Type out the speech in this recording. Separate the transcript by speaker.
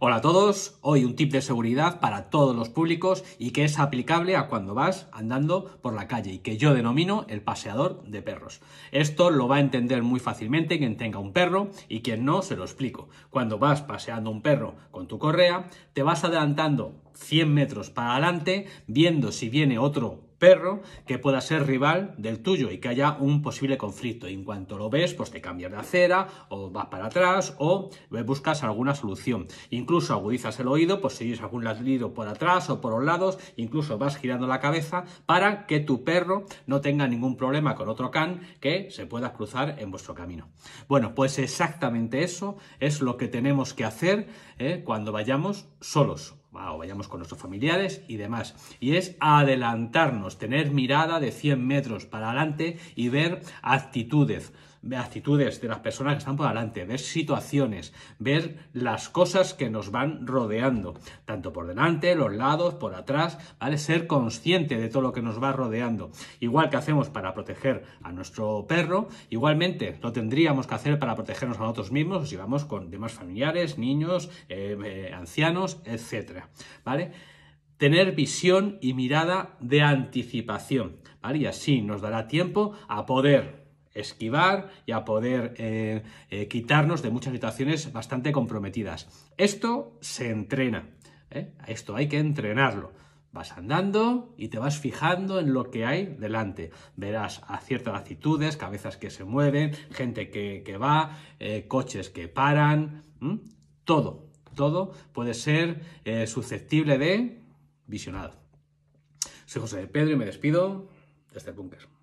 Speaker 1: Hola a todos, hoy un tip de seguridad para todos los públicos y que es aplicable a cuando vas andando por la calle y que yo denomino el paseador de perros. Esto lo va a entender muy fácilmente quien tenga un perro y quien no, se lo explico. Cuando vas paseando un perro con tu correa, te vas adelantando 100 metros para adelante, viendo si viene otro perro que pueda ser rival del tuyo y que haya un posible conflicto. en cuanto lo ves, pues te cambias de acera o vas para atrás o buscas alguna solución. Incluso agudizas el oído, pues si algún ladrido por atrás o por los lados, incluso vas girando la cabeza para que tu perro no tenga ningún problema con otro can que se pueda cruzar en vuestro camino. Bueno, pues exactamente eso es lo que tenemos que hacer ¿eh? cuando vayamos solos o vayamos con nuestros familiares y demás. Y es adelantarnos, tener mirada de 100 metros para adelante y ver actitudes actitudes de las personas que están por delante, ver situaciones, ver las cosas que nos van rodeando, tanto por delante, los lados, por atrás, ¿vale? Ser consciente de todo lo que nos va rodeando. Igual que hacemos para proteger a nuestro perro, igualmente lo tendríamos que hacer para protegernos a nosotros mismos si vamos con demás familiares, niños, eh, eh, ancianos, etc. ¿vale? tener visión y mirada de anticipación, ¿vale? Y así nos dará tiempo a poder esquivar y a poder eh, eh, quitarnos de muchas situaciones bastante comprometidas. Esto se entrena, ¿eh? esto hay que entrenarlo. Vas andando y te vas fijando en lo que hay delante. Verás a ciertas actitudes, cabezas que se mueven, gente que, va, coches que paran, todo, todo puede ser susceptible de visionado. Soy José de Pedro y me despido desde el este